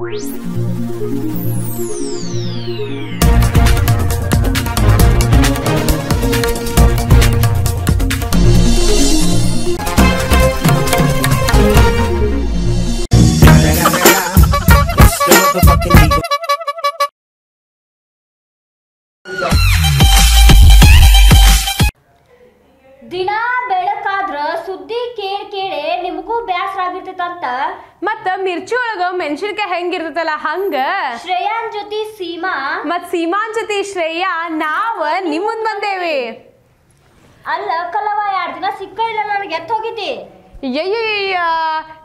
motherfucking eagle. ದಿನ ಬೆಳಕಾದ್ರ ಸುದ್ದಿ ಕೇಳ್ ಕೇಳಿ ನಿಮಗೂ ಬ್ಯಾಸರ ಆಗಿರ್ತೈತಂತ ಮತ್ತ ಮಿರ್ಚಿ ಒಳಗ ಮೆಣಸಿನಕಾಯಿ ಹೆಂಗಿರ್ತೈತಲ್ಲ ಹಂಗ ಶ್ರೇಯಾನ್ ಜೊತೆ ಸೀಮಾ ಮತ್ ಸೀಮಾನ್ ಜೊತೆ ಶ್ರೇಯಾ ನಾವ ನಿಮ್ಮ ಬಂದೇವಿ ಅಲ್ಲ ಕಲವ ಎರಡ್ ದಿನ ಸಿಕ್ಕ ಇಲ್ಲ ನನಗೆ ಎತ್ತ ಹೋಗಿದ್ದಿ ಅಯ್ಯಯ್ಯ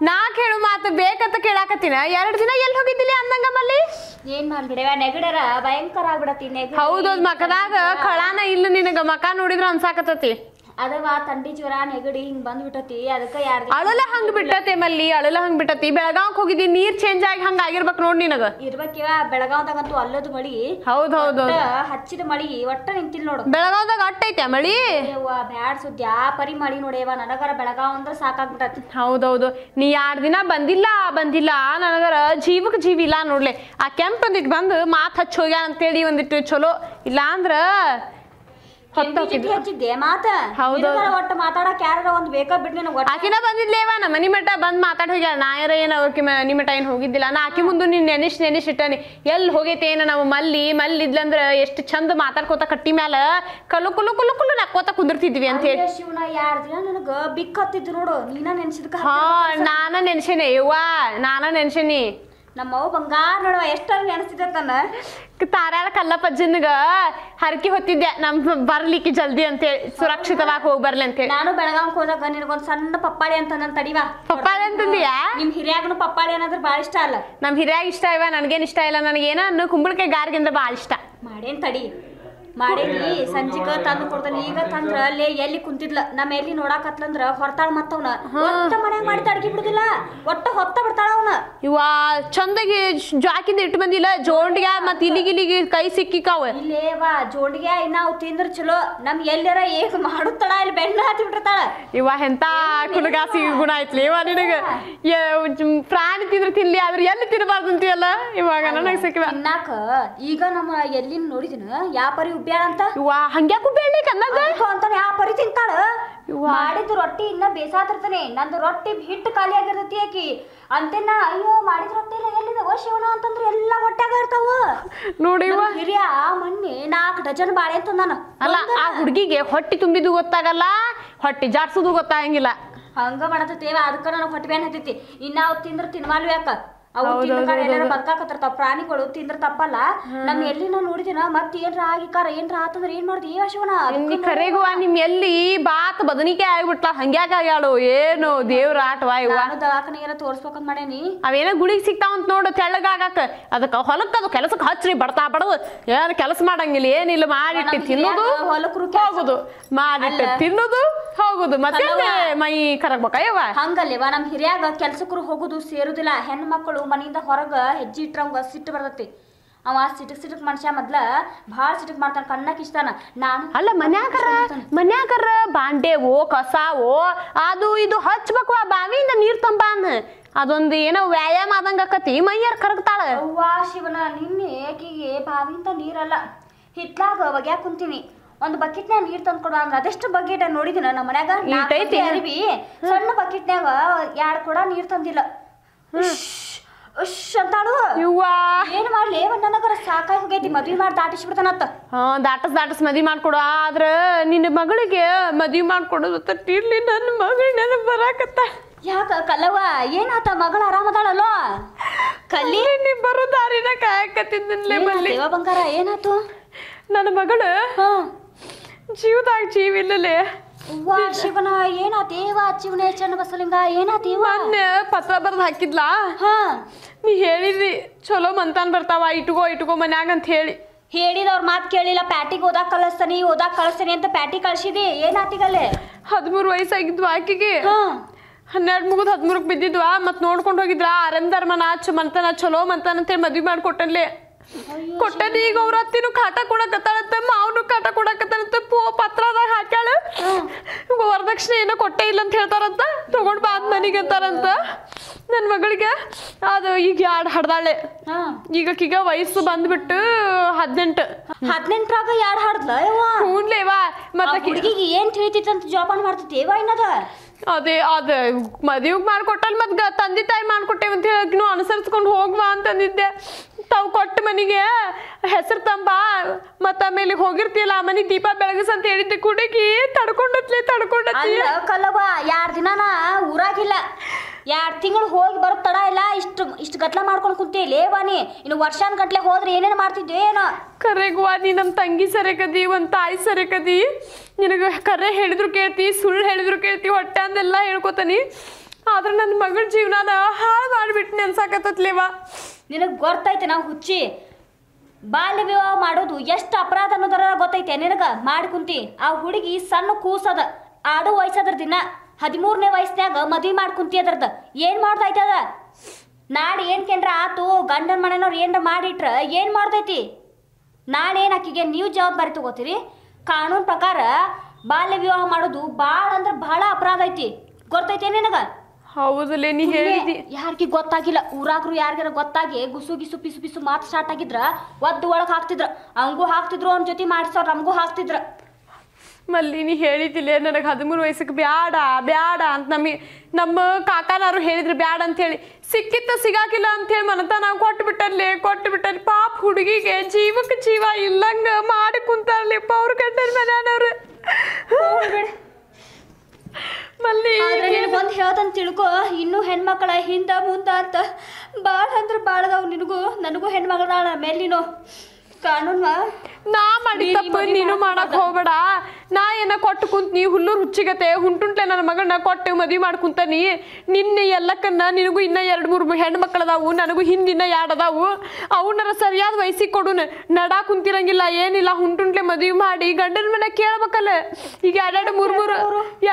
ನಾ ಕೇಳು ಮಾತು ಬೇಕಂತ ಕೇಳಾಕತ್ತಿನ ಎರಡು ದಿನ ಎಲ್ಲಿ ಹೋಗಿದ್ದಿಲ್ಲ ಅಂದಂಗ ಮಲ್ಲಿ ಏನ್ ಮಾಡ್ಬಿಡವ ನೆಗಡರ ಭಯಂಕರ ಆಗ್ಬಿಡತಿ ಹೌದು ಹೌದೌದ್ ಮಕದಾಗ ಖಳಾನ ಇಲ್ಲ ನಿನಗ ಮಕ ನೋಡಿದ್ರ ಅನ್ಸಾಕತ್ತತಿ ಅದವಾ ತಂಡಿ ಜ್ವರ ನೆಗಡಿ ಹಿಂಗ್ ಬಂದ್ ಅದಕ್ಕೆ ಯಾರು ಅಳಲ ಹಂಗ್ ಬಿಟ್ಟತೆ ಮಲ್ಲಿ ಅಳಲ ಹಂಗ್ ಬಿಟ್ಟತಿ ಬೆಳಗಾವ್ಕ್ ಹೋಗಿದ್ದಿ ನೀರ್ ಚೇಂಜ್ ಆಗಿ ಹಂಗ ಆಗಿರ್ಬೇಕ್ ನೋಡ್ ನಿನಗ ಇರ್ಬೇಕಿವ ಬೆಳಗಾವ್ದಾಗಂತೂ ಅಲ್ಲದ ಮಳಿ ಹೌದ್ ಹೌದ್ ಹಚ್ಚಿದ ಮಳಿ ಒಟ್ಟ ನಿಂತಿಲ್ಲ ನೋಡು ಬೆಳಗಾವ್ದಾಗ ಅಟ್ಟೈತೆ ಐತೆ ಮಳಿ ಬ್ಯಾಡ್ ಸುದ್ದಿ ಆ ಪರಿ ಮಳಿ ನೋಡೇವ ನನಗರ ಬೆಳಗಾವ್ ಅಂದ್ರ ಸಾಕಾಗ್ಬಿಟ್ಟತಿ ಹೌದೌದು ನೀ ಯಾರ ದಿನ ಬಂದಿಲ್ಲ ಬಂದಿಲ್ಲ ನನಗರ ಜೀವಕ್ ಜೀವ ಇಲ್ಲ ನೋಡ್ಲೆ ಆ ಕೆಂಪ್ ಒಂದಿಟ್ ಬಂದು ಮಾತ್ ಹಚ್ಚೋಗ್ಯ ಅಂತೇಳಿ ಒಂದಿಟ್ಟು ಚಲೋ ಇಲ್ಲಾಂದ್ರ ಹಚ್ಚಿದ್ದೆ ಮಾತ ಹೌದು ನಮ್ಮ ಮನಿ ಮಠ ಬಂದು ಹೋಗ್ಯಾಳ ನಾ ಯಾರ ಏನ್ ಅವ್ರ ಏನ್ ಹೋಗಿದ್ದಿಲ್ಲ ನಾ ಆಕಿ ಮುಂದೆ ನೀನ್ ನೆನೆಸ್ ನೆನೆಸ್ ಎಲ್ಲಿ ನಾವು ಮಲ್ಲಿ ಮಲ್ಲಿದ್ಲಂದ್ರ ಎಷ್ಟ್ ಎಷ್ಟು ಚಂದ ಮಾತಾಡ್ಕೋತ ಕಟ್ಟಿ ಮ್ಯಾಲ ಕಲ್ಲು ಕುಲು ಕುಲು ಕುಲು ನಕ್ಕೋತ ಕುಂದಿರ್ತಿದ್ವಿ ಅಂತ ಹೇಳಿ ಯಾರ ದಿನ ನನಗ ನೋಡು ನಾನ ನೆನ್ಸೇನೆ ನಾನ ನೆನ್ಸೇನಿ ನಮ್ಮವ್ ಬಂಗಾರ ನೋಡುವ ಎಷ್ಟರ ನೆನಸ್ತಿದ್ದಾನ ತಾರಾಳ ಕಲ್ಲಪ್ಪಜ್ಜನ್ಗ ಹರಕಿ ಹೊತ್ತಿದ್ದೆ ನಮ್ ಬರ್ಲಿಕ್ಕೆ ಜಲ್ದಿ ಅಂತೇಳಿ ಸುರಕ್ಷಿತವಾಗಿ ಹೋಗಿ ಬರ್ಲಿ ಅಂತೇಳಿ ನಾನು ಬೆಳಗಾವ್ ಹೋದಾಗ ನಿನಗೊಂದ್ ಸಣ್ಣ ಪಪ್ಪಾಳಿ ಅಂತ ನನ್ನ ತಡಿವಾ ಪಪ್ಪಾಳಿ ಅಂತಂದಿಯಾ ನಿಮ್ ಹಿರಿಯಾಗನು ಪಪ್ಪಾಳಿ ಅನ್ನೋದ್ರ ಬಾಳ ಇಷ್ಟ ಅಲ್ಲ ನಮ್ ಹಿರಿಯಾಗ ಇಷ್ಟ ಇವ ನನ್ಗೇನ್ ಇಷ್ಟ ಇಲ್ಲ ನನಗೇನ ಕುಂಬಳಕಾಯಿ ಗಾರ್ಗಿಂದ ಬಾಳ ಇಷ್ಟ ಮಾಡೇನ್ ತಡಿ ಮಾಡೇನಿ ಸಂಜಿಕ ತಂದು ಕೊಡ್ತಾನೆ ಈಗ ತಂದ್ರ ಅಲ್ಲೇ ಎಲ್ಲಿ ಕುಂತಿದ್ಲ ನಮ್ಮ ಎಲ್ಲಿ ನೋಡಾಕತ್ಲಂದ್ರ ಹೊರತಾಳ ಮತ್ತವನ ಒಟ್ಟ ಮನ್ಯಾಗ ಮಾಡಿ ತಡಗಿ ಬಿಡುದಿಲ್ಲ ಒಟ್ಟ ಹೊತ್ತ ಬಿಡ್ತಾಳ ಅವ್ನ ಇವ ಚಂದಗಿ ಜಾಕಿಂದ ಇಟ್ಟು ಬಂದಿಲ್ಲ ಜೋಂಡಿಗೆ ಮತ್ ಇಲಿಗಿಲಿಗಿ ಕೈ ಸಿಕ್ಕಿಕಾವ ಇಲ್ಲೇವಾ ಜೋಂಡ್ಗೆ ಇನ್ನ ಅವ್ ತಿಂದ್ರ ಚಲೋ ನಮ್ ಎಲ್ಲರ ಏಕ್ ಮಾಡುತ್ತಾಳ ಇಲ್ಲಿ ಬೆಣ್ಣ ಹತ್ತಿ ಬಿಟ್ಟಿರ್ತಾಳ ಇವ ಎಂತ ಕುಲಗಾಸಿ ಗುಣ ಐತ್ಲೇವಾ ನಿನಗ ತಿಂದಿದ್ರೆ ತಿನ್ಲಿ ಆದ್ರೆ ಎಲ್ಲಿ ತಿನ್ಬಾರ್ದು ಅಂತೀಯಲ್ಲ ಇವಾಗ ನನಗೆ ಸಿಕ್ಕಿದ ಅನ್ನಾಕ ಈಗ ನಮ್ಮ ಎಲ್ಲಿ ನೋಡಿದಿನ ಯಾ ಪರಿ ಉಬ್ಬ್ಯಾಳ ಅಂತ ವಾ ಹಂಗ್ಯಾಕೆ ಉಬ್ಬ್ಯಾಳಿ ಕನ್ನದ ಅಂತ ಯಾ ಪರಿ ತಿಂತಾಳ ಮಾಡಿದ ರೊಟ್ಟಿ ಇನ್ನ ಬೇಸಾತಿರ್ತಾನೆ ನಂದು ರೊಟ್ಟಿ ಹಿಟ್ಟು ಖಾಲಿ ಆಗಿರ್ತೈತಿ ಆಕಿ ಅಂತೇನ ಅಯ್ಯೋ ಮಾಡಿದ ರೊಟ್ಟಿ ಎಲ್ಲಿದೆ ಓ ಶಿವಣ ಅಂತಂದ್ರೆ ಎಲ್ಲ ಹೊಟ್ಟೆಗ ಇರ್ತಾವ ನೋಡಿ ಹಿರಿಯ ಮೊನ್ನೆ ನಾಲ್ಕು ಡಜನ್ ಬಾಳೆ ನಾನು ಅಲ್ಲ ಆ ಹುಡುಗಿಗೆ ಹೊಟ್ಟಿ ತುಂಬಿದ್ದು ಗೊತ್ತಾಗಲ್ಲ ಹೊಟ್ಟಿ ಜಾಡ್ಸೋದು ಗೊತ್ತಾಗಂಗಿಲ್ಲ ಹಂಗ ಮಾಡತೈತಿ ಅದಕ್ಕ ನನಗೆ ಹೊಟ್ಟೆ ಬೇನ್ ಹತ್ತೈತಿ ಇನ್ನ ಅವ್ ತಿಂದ್ರ ತಿನ್ಮಾಲ್ವಿ ಯಾಕ ಅವು ತಿಂದ್ರ ಎಲ್ಲಾರು ಪ್ರಾಣಿಗಳು ತಿಂದ್ರ ತಪ್ಪಲ್ಲ ನಮ್ ಎಲ್ಲಿ ನಾವು ನೋಡಿದಿನ ಮತ್ ಏನ್ರ ಆಗಿಕಾರ ಏನ್ರ ಆತಂದ್ರ ಏನ್ ಮಾಡ್ದಿ ಏ ಅಶೋಣ ಕರೆಗುವ ನಿಮ್ ಎಲ್ಲಿ ಬಾತ್ ಬದನಿಕೆ ಆಗ್ಬಿಟ್ಲ ಹಂಗ್ಯಾಕ ಆಗ್ಯಾಳು ಏನು ದೇವ್ರ ಆಟವಾ ಇವ ದವಾಖಾನೆಗೆಲ್ಲ ತೋರ್ಸ್ಬೇಕಂತ ಮಾಡೇನಿ ಅವೇನೋ ಗುಳಿಗ್ ಅಂತ ನೋಡು ತೆಳ್ಳಗಾಗಕ್ ಅದಕ್ಕ ಹೊಲಕ್ಕ ಅದು ಕೆಲಸಕ್ಕೆ ಹಚ್ರಿ ಬಡತಾ ಬಡದು ಏನ್ ಕೆಲಸ ಮಾಡಂಗಿಲ್ಲ ಏನಿಲ್ಲ ಮಾಡಿಟ್ಟು ತಿನ್ನುದು ಹೊಲಕ್ ಹೋಗುದು ಮಾಡಿಟ್ಟು ತಿನ್ನುದು ಹೋಗುದು ಮತ್ತೆ ಮೈ ಕರಗ್ಬೇಕ ಹಂಗಲ್ಲಿವಾ ನಮ್ ಹಿರಿಯಾಗ ಕೆಲ್ಸಕ್ರು ಹೋಗುದು ಸೇರುದಿಲ್ಲ ಹೆಣ್ ಮಕ್ಕಳು ಮನೆಯಿಂದ ಹೊರಗ ಹೆಜ್ಜೆ ಇಟ್ರಂಗ ಸಿಟ್ಟು ಬರ್ತೈತಿ ಅವ ಸಿಟಕ್ ಸಿಟಕ್ ಮನುಷ್ಯ ಮೊದ್ಲ ಬಹಳ ಸಿಟಕ್ ಮಾಡ್ತಾನ ಕಣ್ಣಕ್ ಇಷ್ಟಾನ ನಾನು ಅಲ್ಲ ಮನ್ಯಾಕರ ಮನ್ಯಾಕರ ಬಾಂಡೆವೋ ಕಸಾವೋ ಅದು ಇದು ಹಚ್ಬೇಕು ಆ ಬಾವಿಯಿಂದ ನೀರ್ ತಂಬಾನ ಅದೊಂದು ಏನೋ ವ್ಯಾಯಾಮ ಆದಂಗ ಆಕತಿ ಮೈಯರ್ ಕರಗ್ತಾಳ ಅವ್ವಾ ಶಿವನ ನಿನ್ನೆ ಏಕಿಗೆ ಬಾವಿಯಿಂದ ನೀರಲ್ಲ ಹಿತ್ಲಾಗ ಒಗ್ಯಾಕ್ ಕುಂತೀನಿ ಒಂದು ಬಕೆಟ್ನ್ಯಾಗ ನೀರ್ ತಂದ್ಕೊಡು ಹಂಗ ಅದಷ್ಟು ಬಕೆಟ್ ನೋಡಿದಿನ ನಮ್ಮ ಮನ್ಯಾಗ ಅರಿವಿ ಸಣ್ಣ ಬಕೆಟ್ನ್ಯಾಗ ಯಾರ್ ಕೂಡ ನೀರ್ ತಂದಿಲ್ಲ ಉಶ್ ಅಂತಾಳು ಏನ್ ಮಾಡ್ಲಿ ನನಗರ ಸಾಕಾಗಿ ಹೋಗೈತಿ ಮದ್ವಿ ಮಾಡಿ ದಾಟಿಸಿ ಬಿಡ್ತಾನತ್ತ ಹಾ ದಾಟಸ್ ದಾಟಸ್ ಮದ್ವಿ ಮಾಡ್ಕೊಡು ಆದ್ರ ನಿನ್ನ ಮಗಳಿಗೆ ಮದ್ವಿ ಮಾಡ್ಕೊಡೋದು ತಟ್ಟಿರ್ಲಿ ನನ್ನ ಮಗಳ ನೆನಪು ಬರಾಕತ್ತ ಯಾಕ ಕಲ್ಲವ್ವ ಏನಾತ ಮಗಳು ಆರಾಮದಾಳಲ್ಲೋ ಕಲ್ಲಿ ನೀ ಬರೋ ದಾರಿನ ಕಾಯಕತ್ತಿದ್ದನ್ಲೇ ಬಂಗಾರ ಏನಾತು ನನ್ನ ಮಗಳು ಹಾ ಜೀವದಾಗ ಜೀವ ಇಲ್ಲಲೇ ಬಸಲಿಂಗ ಪತ್ರ ಬರ್ದು ಹಾಕಿದ್ಲಾ ನೀ ಹೇಳಿದಿ ಚಲೋ ಮಂತಾನ್ ಬರ್ತಾವ ಇಟ್ಕೋ ಇಟ್ಕೋ ಮನ್ಯಾಗ ಅಂತ ಹೇಳಿ ಹೇಳಿದ ಅವ್ರ ಮಾತು ಕೇಳಿಲ್ಲ ಪ್ಯಾಟಿಗೆ ಓದಾಕ್ ಕಳಿಸ್ತಾನಿ ಓದಾಕ್ ಅಂತ ಪ್ಯಾಟಿ ಕಳ್ಸಿದಿ ಏನಾತಿಗಲ್ಲೇ ಹದಿಮೂರು ವಯಸ್ಸಾಗಿದ್ವು ಆಕಿಗೆ ಹಾ ಹನ್ನೆರಡು ಮುಗಿದ್ ಹದಿಮೂರಕ್ಕೆ ಬಿದ್ದಿದ್ವಾ ಮತ್ ನೋಡ್ಕೊಂಡು ಹೋಗಿದ್ರಾ ಆರಂಧರ್ಮ ಮಂತನ ಚಲೋ ಮಂತಾನ ಅಂತೇಳಿ ಮದ್ವಿ ಮಾಡ್ಕೊಟ್ಟಲ್ಲೇ ಕೊಟ್ಟದಿ ಈಗ ಅವ್ರ ಅತ್ತಿನೂ ಕಾಟ ಕೊಡಕತ್ತಾಳಂತ ಮಾವನು ಕಾಟ ಕೊಡಕತ್ತಾಳಂತ ಪೂ ಪತ್ರದಾಗ ಹಾಕ್ಯಾಳ ವರದಕ್ಷಿಣೆ ಏನೋ ಕೊಟ್ಟೆ ಇಲ್ಲ ಅಂತ ಹೇಳ್ತಾರಂತ ತಗೊಂಡ್ ಬಾ ಅಂತ ಮನೆಗೆ ಅಂತಾರಂತ ನನ್ನ ಮಗಳಿಗೆ ಅದು ಈಗ ಹಾಡ್ದಾಳೆ ಈಗ ಈಗ ವಯಸ್ಸು ಬಂದ್ಬಿಟ್ಟು ಹದಿನೆಂಟು ಹದಿನೆಂಟರಾಗ ಯಾರ್ ಹಾಡ್ದ ಹೂನ್ಲೇವಾ ಮತ್ತೆ ಹುಡುಗಿಗೆ ಏನ್ ತಿಳಿತೈತಂತ ಜೋಪಾನ ಮಾಡ್ತೈತಿ ಏವಾ ಇನ್ನದ ಅದೇ ಅದ ಮದುವೆಗೆ ಮಾಡ್ಕೊಟ್ಟಲ್ ಮತ್ತೆ ತಂದೆ ತಾಯಿ ಅಂತ ಹೇಳಕ್ನು ಅನುಸರಿಸ್ಕೊಂಡು ಹೋಗ್ವಾ ಅಂತಂದಿದ್ದೆ ತಾವು ಕೊಟ್ಟ ಮನಿಗೆ ಹೆಸರು ತಂಬ ಮತ್ತ ಆಮೇಲೆ ಹೋಗಿರ್ತಿಯಲ್ಲ ಆ ಮನೆ ದೀಪ ಬೆಳಗಿಸ್ ಅಂತ ಹೇಳಿದ್ದೆ ಕುಡುಕಿ ತಡ್ಕೊಂಡತ್ಲಿ ತಡ್ಕೊಂಡತ್ಲಿ ಊರಾಗಿಲ್ಲ ಎರಡು ತಿಂಗಳು ಹೋಗಿ ಬರೋ ತಡ ಇಲ್ಲ ಇಷ್ಟು ಇಷ್ಟು ಗತ್ಲ ಮಾಡ್ಕೊಂಡು ಕುಂತೀವಿ ನೀ ಇನ್ನು ವರ್ಷಾನ್ ಗಟ್ಲೆ ಹೋದ್ರೆ ಏನೇನು ಮಾಡ್ತಿದ್ದೆ ಏನೋ ಕರೆಗುವ ನೀ ನಮ್ಮ ತಂಗಿ ಸರಿಕದಿ ಒಂದು ತಾಯಿ ಸರಿಕದಿ ನಿನಗೆ ಕರೆ ಹೇಳಿದ್ರು ಕೇಳ್ತಿ ಸುಳ್ಳು ಹೇಳಿದ್ರು ಕೇಳ್ತಿ ಹೊಟ್ಟೆ ಅಂದೆಲ್ಲ ಹೇಳ್ಕೊತಾನಿ ಆದ್ರೆ ನನ್ನ ಮಗಳ ಜೀವನನ ಹಾಳು ಮಾಡಿಬಿಟ್ಟು ನೆನ್ಸಾಕತ್ತತ್ಲೇವ ನಿನಗೆ ಗೊತ್ತೈತೆ ನಾವು ಹುಚ್ಚಿ ಬಾಲ್ಯ ವಿವಾಹ ಮಾಡೋದು ಎಷ್ಟು ಅಪರಾಧ ಅನ್ನೋದರ ಗೊತ್ತೈತೆ ನಿನಗೆ ಮಾಡಿ ಕುಂತಿ ಆ ಹುಡುಗಿ ಸಣ್ಣ ಕೂಸದ ಆಡು ವಯಸ್ಸದ್ರ ದಿನ ಹದಿಮೂರನೇ ವಯಸ್ಸಿನಾಗ ಮದ್ವಿ ಮಾಡಿ ಕುಂತಿ ಅದ್ರದ್ದು ಏನು ಮಾಡ್ತೈತೆ ಅದ ನಾಳೆ ಏನು ಕೇಂದ್ರ ಆತು ಗಂಡನ ಮನೆಯವ್ರು ಏನ್ರ ಮಾಡಿಟ್ರ ಏನು ಮಾಡ್ದೈತಿ ಏನ್ ಆಕಿಗೆ ನೀವು ಜವಾಬ್ದಾರಿ ತಗೋತೀರಿ ಕಾನೂನು ಪ್ರಕಾರ ಬಾಲ್ಯ ವಿವಾಹ ಮಾಡೋದು ಬಾಳ ಅಂದ್ರೆ ಬಹಳ ಅಪರಾಧ ಐತಿ ಗೊತ್ತೈತೆ ನಿನಗೆ ಹೌದಲ್ಲೇ ನೀ ಹೇಳಿದಿ ಯಾರಿಗೆ ಗೊತ್ತಾಗಿಲ್ಲ ಊರಾಗ್ರು ಯಾರಿಗಾರ ಗೊತ್ತಾಗಿ ಗುಸು ಗಿಸು ಪಿಸು ಪಿಸು ಮಾತು ಸ್ಟಾರ್ಟ್ ಆಗಿದ್ರ ಒದ್ದು ಒಳಗೆ ಹಾಕ್ತಿದ್ರ ಹಂಗೂ ಹಾಕ್ತಿದ್ರು ಅವ್ನ ಜೊತೆ ಮಾಡಿಸೋರು ನಮಗೂ ಹಾಕ್ತಿದ್ರ ಮಲ್ಲಿ ನೀ ಹೇಳಿದಿಲ್ಲ ನನಗೆ ಹದಿಮೂರು ವಯಸ್ಸಿಗೆ ಬ್ಯಾಡ ಬ್ಯಾಡ ಅಂತ ನಮಗೆ ನಮ್ಮ ಕಾಕಾನಾರು ಹೇಳಿದ್ರು ಬ್ಯಾಡ ಅಂತ ಹೇಳಿ ಸಿಕ್ಕಿತ್ತ ಸಿಗಾಕಿಲ್ಲ ಅಂತ ಹೇಳಿ ಮನತ ನಾವು ಕೊಟ್ಟು ಕೊಟ್ಟು ಬಿಟ್ಟಲ್ಲಿ ಪಾಪ ಹುಡುಗಿಗೆ ಜೀವಕ್ಕೆ ಜೀವ ಇಲ್ಲಂಗ ಮಾಡಿ ಕುಂತಾರಲಿಪ್ಪ ಅವ್ರು ಮಲ್ಲಿ ತಿಳ್ಕೊ ಇನ್ನೂ ಹೆಣ್ಮಕ್ಳ ಹಿಂದ ಮುಂದ ಅಂತ ಭಾಳ ಅಂದ್ರೆ ಭಾಳ ನಿನಗೂ ನನಗೂ ಹೆಣ್ಮಗಳ ಮೇಲಿನೋ ನಾ ಮಾಡಿ ತಪ್ಪು ನೀನು ಮಾಡಕ್ ಹೋಗ್ಬೇಡ ನಾ ಏನ ಕೊಟ್ಟು ಕುಂತ ನೀ ಹುಲ್ಲು ರುಚಿಗತೆ ಹುಂಟುಂಟ್ಲೆ ನನ್ನ ಮಗನ ಕೊಟ್ಟು ಮದ್ವಿ ಮಾಡ್ಕೊಂತ ನೀ ನಿನ್ನೆ ಎಲ್ಲಕ್ಕನ್ನ ನಿನಗೂ ಇನ್ನ ಎರಡು ಮೂರು ಹೆಣ್ಣು ಮಕ್ಕಳದಾವು ನನಗೂ ಹಿಂದಿನ ಎರಡು ಅದಾವು ಅವನರ ಸರಿಯಾದ ವಯಸ್ಸಿಗೆ ಕೊಡು ನಡ ಕುಂತಿರಂಗಿಲ್ಲ ಏನಿಲ್ಲ ಹುಂಟುಂಟ್ಲೆ ಮದ್ವಿ ಮಾಡಿ ಗಂಡನ ಮನೆ ಕೇಳ್ಬೇಕಲ್ಲ ಈಗ ಎರಡು ಮೂರ್ ಮೂರು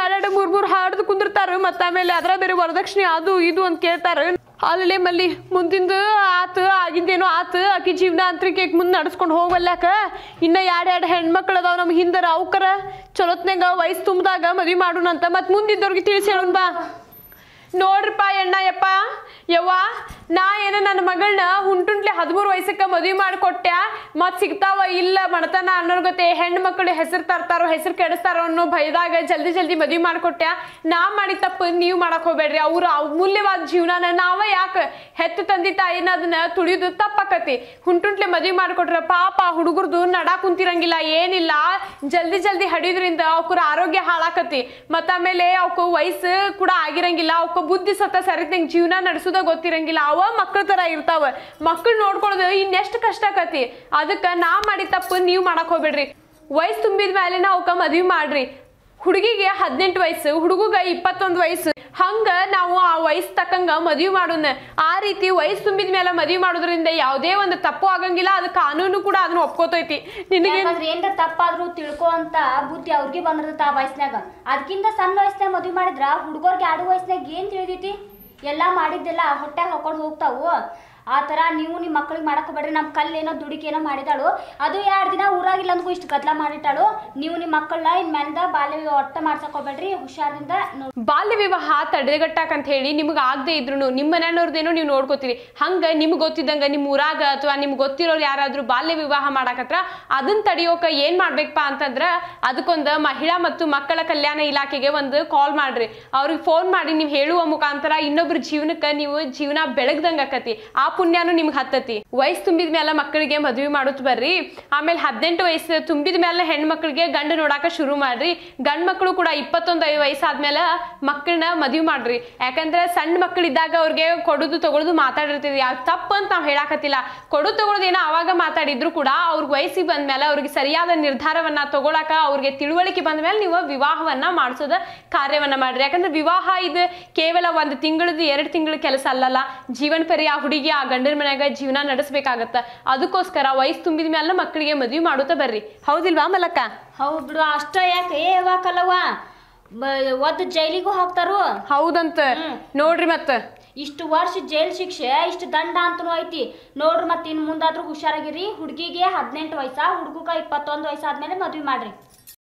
ಎರಡೆರಡು ಮೂರ್ ಮೂರ್ ಹಾಡ್ದು ಕುಂದಿರ್ತಾರ ಮತ್ತ ಆಮೇಲೆ ಅದ್ರ ಬೇರೆ ವರದಕ್ಷಿಣೆ ಅದು ಇದು ಅಂತ ಕೇಳ್ತಾರ ಅಲ್ಲಿ ಮಲ್ಲಿ ಮುಂದಿಂದು ಆತು ಆಗಿಂದೇನು ಆತು ಆಕಿ ಜೀವನ ಅಂತ್ರಿಕೆ ಮುಂದೆ ನಡೆಸ್ಕೊಂಡು ಹೋಗಲ್ಲಾಕ ಇನ್ನ ಎರಡು ಎರಡು ಹೆಣ್ಮಕ್ಳು ಅದಾವ ನಮ್ಮ ಹಿಂದರ ಅವಕರ ಚಲೋತ್ನಾಗ ವಯಸ್ಸು ತುಂಬ್ದಾಗ ಮದ್ವೆ ಮಾಡೋಣ ಅಂತ ಮತ್ತೆ ಮುಂದಿದ್ದವ್ರಿಗೆ ತಿಳಿಸಿ ಹೇಳೋಣ ಬಾ ನೋಡ್ರಪ್ಪ ಎಣ್ಣಯ್ಯಪ್ಪ ಯವ್ವ ನಾ ಏನ ನನ್ನ ಮಗಳನ್ನ ಹುಂಟುಂಟ್ಲೆ ಹದಿಮೂರು ವಯಸ್ಸಕ್ಕೆ ಮದುವೆ ಮಾಡಿಕೊಟ್ಟೆ ಮತ್ತು ಸಿಗ್ತಾವ ಇಲ್ಲ ಮಾಡ್ತಾನ ಅನ್ನೋರ್ ಗೊತ್ತೆ ಹೆಣ್ಣು ಮಕ್ಕಳು ಹೆಸರು ತರ್ತಾರೋ ಹೆಸರು ಕೆಡಿಸ್ತಾರೋ ಅನ್ನೋ ಭಯದಾಗ ಜಲ್ದಿ ಜಲ್ದಿ ಮದುವೆ ಮಾಡಿಕೊಟ್ಟೆ ನಾ ಮಾಡಿ ತಪ್ಪು ನೀವು ಮಾಡಕ್ ಹೋಗ್ಬೇಡ್ರಿ ಅವ್ರ ಅಮೂಲ್ಯವಾದ ಜೀವನನ ನಾವ ಯಾಕೆ ಹೆತ್ತು ತಂದಿ ತಾಯಿನ ಅದನ್ನ ತುಳಿಯೋದು ತಪ್ಪಾಕತಿ ಹುಂಟುಂಟ್ಲೆ ಮದುವೆ ಮಾಡಿಕೊಟ್ರೆ ಪಾಪ ಹುಡುಗರ್ದು ನಡ ಕುಂತಿರಂಗಿಲ್ಲ ಏನಿಲ್ಲ ಜಲ್ದಿ ಜಲ್ದಿ ಹಡಿಯೋದ್ರಿಂದ ಅವ್ಕರ ಆರೋಗ್ಯ ಹಾಳಾಕತಿ ಮತ್ತ ಆಮೇಲೆ ಅವಕ್ಕ ವಯಸ್ಸು ಕೂಡ ಆಗಿರಂಗಿಲ್ಲ ಅವಕ್ಕ ಬುದ್ಧಿ ಸತ್ತ ನಂಗೆ ಜೀವನ ನಡೆಸೋದ ಗೊತ್ತಿರಂಗಿಲ್ಲ ಅವ ಮಕ್ಳ ತರ ಇರ್ತಾವ ಮಕ್ಕಳು ನೋಡ್ಕೊಳ್ಳೋದು ಇನ್ನೆಷ್ಟು ಕಷ್ಟ ಕತಿ ಅದಕ್ಕ ನಾ ಮಾಡಿ ತಪ್ಪು ನೀವ್ ಮಾಡಕ್ ಹೋಗ್ಬೇಡ್ರಿ ವಯಸ್ಸು ತುಂಬಿದ ಮೇಲೆ ಅವಕ್ಕ ಮದ್ವಿ ಮಾಡ್ರಿ ಹುಡುಗಿಗೆ ಹದಿನೆಂಟು ವಯಸ್ಸು ಹುಡುಗಗ ಇಪ್ಪತ್ತೊಂದು ವಯಸ್ಸು ಹಂಗ ನಾವು ಆ ವಯಸ್ಸು ತಕ್ಕಂಗ ಮದುವೆ ಮಾಡೋಣ ಆ ರೀತಿ ವಯಸ್ಸು ತುಂಬಿದ ಮೇಲೆ ಮದುವೆ ಮಾಡೋದ್ರಿಂದ ಯಾವುದೇ ಒಂದು ತಪ್ಪು ಆಗಂಗಿಲ್ಲ ಅದು ಕಾನೂನು ಕೂಡ ಅದನ್ನ ಒಪ್ಕೋತೈತಿ ನಿನಗೆ ಏನ್ರ ತಪ್ಪಾದ್ರೂ ತಿಳ್ಕೊ ಅಂತ ಬುದ್ಧಿ ಅವ್ರಿಗೆ ಬಂದಿರ್ತೈತೆ ಆ ವಯಸ್ಸಿನಾಗ ಅದಕ್ಕಿಂತ ಸಣ್ಣ ವಯಸ್ಸಿನಾಗ ಮದುವೆ ಮಾಡಿದ್ರ ಹುಡುಗರ್ಗೆ ಆಡು ವಯಸ್ಸಿನಾಗ ಏನ್ ತಿಳಿದೈತಿ ಎಲ್ಲಾ ಮಾಡಿದ್ದೆಲ್ಲ ಹೊಟ್ಟೆ ಹಾಕೊಂಡು ಹೋಗ್ತಾವು ಆ ಥರ ನೀವು ನಿಮ್ಮ ಮಕ್ಳಿಗೆ ಮಾಡಕೋಬೇಡ್ರಿ ನಮ್ಮ ಕಲ್ಲೇನೋ ಏನೋ ಮಾಡಿದಾಳು ಅದು ಎರಡು ದಿನ ಊರಾಗಿಲ್ಲ ಅಂದ್ಕೂ ಇಷ್ಟು ಗದ್ದಲ ಮಾಡಿಟ್ಟಾಳು ನೀವು ನಿಮ್ಮ ಮಕ್ಕಳನ್ನ ಇನ್ಮೇಲಿಂದ ಬಾಲ್ಯ ವಿವಾಹ ಒಟ್ಟ ಮಾಡ್ಸಕೋಬೇಡ್ರಿ ಹುಷಾರಿಂದ ಬಾಲ್ಯ ವಿವಾಹ ಅಂತ ಹೇಳಿ ನಿಮ್ಗೆ ಆಗದೆ ಇದ್ರು ನಿಮ್ಮ ಮನೆಯವ್ರದೇನೋ ನೀವು ನೋಡ್ಕೋತೀರಿ ಹಂಗ ನಿಮ್ಗೆ ಗೊತ್ತಿದ್ದಂಗೆ ನಿಮ್ಮ ಊರಾಗ ಅಥವಾ ನಿಮ್ಗೆ ಗೊತ್ತಿರೋರು ಯಾರಾದರೂ ಬಾಲ್ಯ ವಿವಾಹ ಮಾಡಾಕತ್ರ ಅದನ್ನ ತಡೆಯೋಕೆ ಏನು ಮಾಡ್ಬೇಕಪ್ಪ ಅಂತಂದ್ರ ಅದಕ್ಕೊಂದು ಮಹಿಳಾ ಮತ್ತು ಮಕ್ಕಳ ಕಲ್ಯಾಣ ಇಲಾಖೆಗೆ ಒಂದು ಕಾಲ್ ಮಾಡ್ರಿ ಅವ್ರಿಗೆ ಫೋನ್ ಮಾಡಿ ನೀವು ಹೇಳುವ ಮುಖಾಂತರ ಇನ್ನೊಬ್ರ ಜೀವನಕ್ಕೆ ನೀವು ಜೀವನ ಬೆಳಗ್ದಂಗೆ ಆಕತಿ ಆ ಪುಣ್ಯನು ನಿಮ್ಗೆ ಹತ್ತತಿ ವಯಸ್ಸು ತುಂಬಿದ ಮೇಲೆ ಮಕ್ಕಳಿಗೆ ಮದುವೆ ಮಾಡುತ್ತ ಬರ್ರಿ ಆಮೇಲೆ ಹದಿನೆಂಟು ವಯಸ್ಸು ತುಂಬಿದ ಮೇಲೆ ಹೆಣ್ಮಕ್ಳಿಗೆ ಗಂಡು ನೋಡಾಕ ಶುರು ಮಾಡ್ರಿ ಗಂಡ್ ಮಕ್ಕಳು ಕೂಡ ಇಪ್ಪತ್ತೊಂದು ಐದು ವಯಸ್ಸಾದ್ಮೇಲೆ ಮಕ್ಕಳನ್ನ ಮದುವೆ ಮಾಡ್ರಿ ಯಾಕಂದ್ರೆ ಸಣ್ಣ ಮಕ್ಕಳಿದ್ದಾಗ ಅವ್ರಿಗೆ ಕೊಡೋದು ತಗೊಳುದು ಮಾತಾಡಿರ್ತೀವಿ ಯಾವ ತಪ್ಪು ಅಂತ ನಾವು ಹೇಳಾಕತ್ತಿಲ್ಲ ಕೊಡೋದು ತಗೊಳ್ಳೋದು ಏನೋ ಆವಾಗ ಮಾತಾಡಿದ್ರು ಕೂಡ ಅವ್ರಿಗೆ ವಯಸ್ಸಿಗೆ ಬಂದ್ಮೇಲೆ ಅವ್ರಿಗೆ ಸರಿಯಾದ ನಿರ್ಧಾರವನ್ನ ತಗೊಳಾಕ ಅವ್ರಿಗೆ ತಿಳುವಳಿಕೆ ಬಂದ ಮೇಲೆ ನೀವು ವಿವಾಹವನ್ನ ಮಾಡಿಸೋದ ಕಾರ್ಯವನ್ನ ಮಾಡ್ರಿ ಯಾಕಂದ್ರೆ ವಿವಾಹ ಇದು ಕೇವಲ ಒಂದು ತಿಂಗಳದ್ದು ಎರಡು ತಿಂಗಳ ಕೆಲಸ ಅಲ್ಲಲ್ಲ ಜೀವನ ಪರಿ ಆ ಹುಡುಗಿ ಆ ಗಂಡನ ಮನ್ಯಾಗ ಜೀವನ ನಡೆಸಬೇಕಾಗತ್ತ ಅದಕ್ಕೋಸ್ಕರ ವಯಸ್ಸು ತುಂಬಿದ ಮೇಲೆ ಮಕ್ಕಳಿಗೆ ಮದ್ವಿ ಮಾಡುತ್ತಾ ಬರ್ರಿ ಹೌದಿಲ್ವಾ ಮಲಕ್ಕ ಹೌದು ಬಿಡು ಅಷ್ಟ ಯಾಕೆ ಏ ಕಲವ್ವ ಜೈಲಿಗೂ ಹಾಕ್ತಾರು ಹೌದಂತ ನೋಡ್ರಿ ಮತ್ತ ಇಷ್ಟು ವರ್ಷ ಜೈಲ್ ಶಿಕ್ಷೆ ಇಷ್ಟು ದಂಡ ಅಂತನೂ ಐತಿ ನೋಡ್ರಿ ಮತ್ತೆ ಇನ್ ಮುಂದಾದ್ರೂ ಹುಷಾರಾಗಿರಿ ಹುಡುಗಿಗೆ ಹದಿನೆಂಟು ವಯಸ್ಸ ಹುಡುಗಗ ಇಪ್ಪತ್ತೊಂದು ವಯಸ್ಸಾದ್ಮೇಲೆ ಮದುವೆ ಮಾಡ್ರಿ